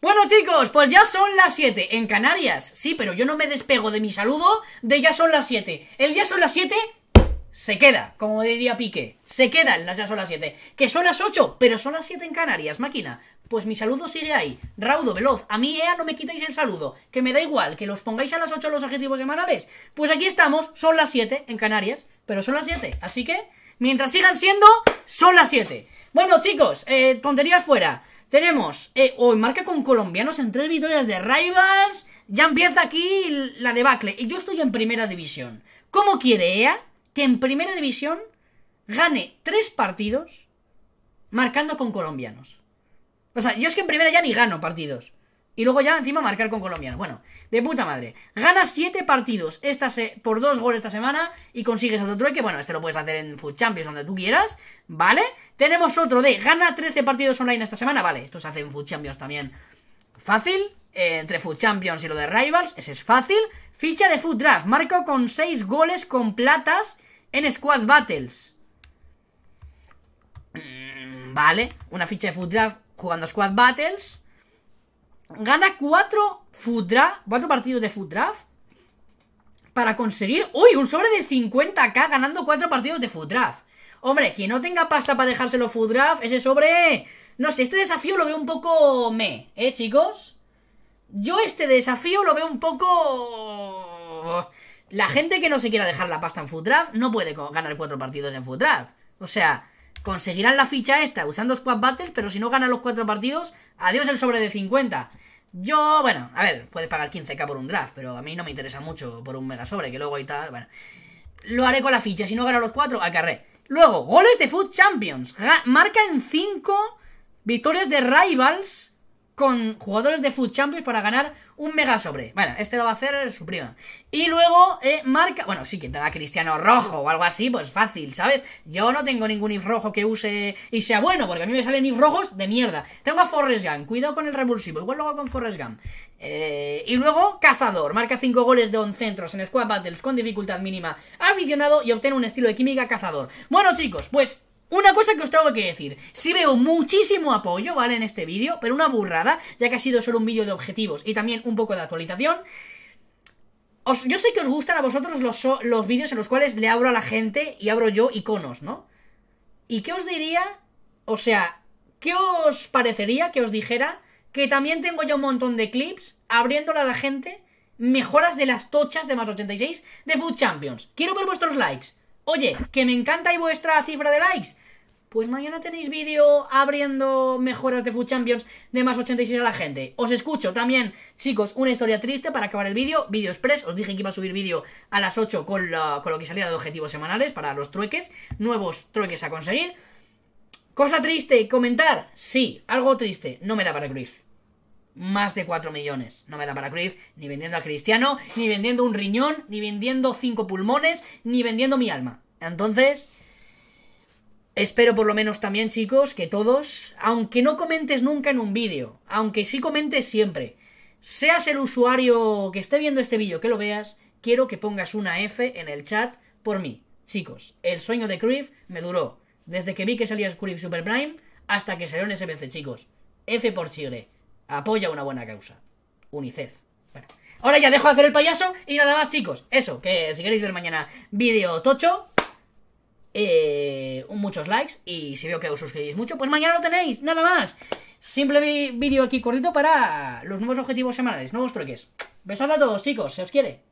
Bueno chicos, pues ya son las 7 en Canarias. Sí, pero yo no me despego de mi saludo de ya son las 7. El ya son las 7 se queda, como diría Pique. Se quedan las ya son las 7. Que son las 8, pero son las 7 en Canarias, máquina. Pues mi saludo sigue ahí. Raudo, veloz. A mí, EA, no me quitáis el saludo. Que me da igual, que los pongáis a las 8 los objetivos semanales. Pues aquí estamos, son las 7 en Canarias, pero son las 7. Así que, mientras sigan siendo, son las 7. Bueno chicos, eh, tonterías fuera. Tenemos, eh, hoy marca con colombianos en tres victorias de Rivals. Ya empieza aquí la debacle. Y yo estoy en primera división. ¿Cómo quiere EA que en primera división gane tres partidos marcando con colombianos? O sea, yo es que en primera ya ni gano partidos. Y luego ya encima marcar con Colombia... Bueno, de puta madre. Gana 7 partidos esta se por 2 goles esta semana y consigues otro trueque. Bueno, este lo puedes hacer en Food Champions donde tú quieras, ¿vale? Tenemos otro de gana 13 partidos online esta semana. Vale, esto se hace en Food Champions también. Fácil. Eh, entre Food Champions y lo de Rivals, ese es fácil. Ficha de Food Draft. Marco con 6 goles con platas en Squad Battles. Mm, vale, una ficha de Food Draft jugando Squad Battles. Gana 4 food draft, cuatro partidos de food draft para conseguir, uy, un sobre de 50k ganando cuatro partidos de food draft. Hombre, quien no tenga pasta para dejárselo food draft, ese sobre, no sé, este desafío lo veo un poco me, ¿eh, chicos? Yo este desafío lo veo un poco la gente que no se quiera dejar la pasta en food draft no puede ganar cuatro partidos en food draft. O sea, conseguirán la ficha esta usando Squad Battles, pero si no ganan los cuatro partidos, adiós el sobre de 50. Yo, bueno, a ver, puedes pagar 15k por un draft, pero a mí no me interesa mucho por un mega sobre, que luego y tal, bueno. Lo haré con la ficha, si no gana los cuatro, acarré. Luego, goles de Food Champions. Marca en 5 victorias de Rivals con jugadores de Food Champions para ganar un mega sobre. Bueno, este lo va a hacer su prima. Y luego eh, marca. Bueno, sí, que tenga Cristiano rojo o algo así, pues fácil, ¿sabes? Yo no tengo ningún if rojo que use y sea bueno, porque a mí me salen if rojos de mierda. Tengo a Forrest Gump, cuidado con el revulsivo. igual luego con Forrest Gump. Eh, y luego Cazador, marca 5 goles de 11 centros en Squad Battles con dificultad mínima aficionado y obtiene un estilo de química Cazador. Bueno, chicos, pues una cosa que os tengo que decir, si sí veo muchísimo apoyo, ¿vale? En este vídeo, pero una burrada, ya que ha sido solo un vídeo de objetivos y también un poco de actualización. Os, yo sé que os gustan a vosotros los, los vídeos en los cuales le abro a la gente y abro yo iconos, ¿no? ¿Y qué os diría? O sea, ¿qué os parecería que os dijera que también tengo yo un montón de clips abriéndole a la gente mejoras de las tochas de más 86 de Food Champions? Quiero ver vuestros likes. Oye, que me encanta y vuestra cifra de likes. Pues mañana tenéis vídeo abriendo mejoras de Food Champions de más 86 a la gente. Os escucho también, chicos, una historia triste para acabar el vídeo. Vídeo express, os dije que iba a subir vídeo a las 8 con, lo que salía de objetivos semanales para los trueques. Nuevos trueques a conseguir. Cosa triste, comentar. Sí, algo triste. No me da para cruz más de 4 millones. No me da para Cruz, ni vendiendo a Cristiano, ni vendiendo un riñón, ni vendiendo 5 pulmones, ni vendiendo mi alma. Entonces, espero por lo menos también, chicos, que todos, aunque no comentes nunca en un vídeo, aunque sí comentes siempre, seas el usuario que esté viendo este vídeo, que lo veas, quiero que pongas una F en el chat por mí. Chicos, el sueño de Cruyff me duró desde que vi que salía Cruyff Super Prime hasta que salió en SBC, chicos. F por Chile Apoya una buena causa. UNICEF. Bueno, ahora ya dejo de hacer el payaso y nada más, chicos. Eso, que si queréis ver mañana vídeo tocho, eh, muchos likes y si veo que os suscribís mucho, pues mañana lo tenéis, nada más. Simple vídeo aquí cortito para los nuevos objetivos semanales, nuevos truques. Besad a todos, chicos, se os quiere.